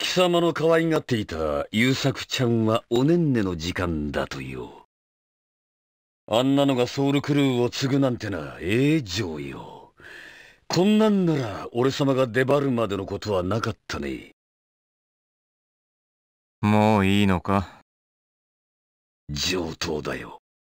貴様の可愛がっていた優作ちゃんはおねんねの時間だとよ。あんなのがソウルクルーを継ぐなんてな、ええー、上よ。こんなんなら俺様が出張るまでのことはなかったね。もういいのか上等だよ。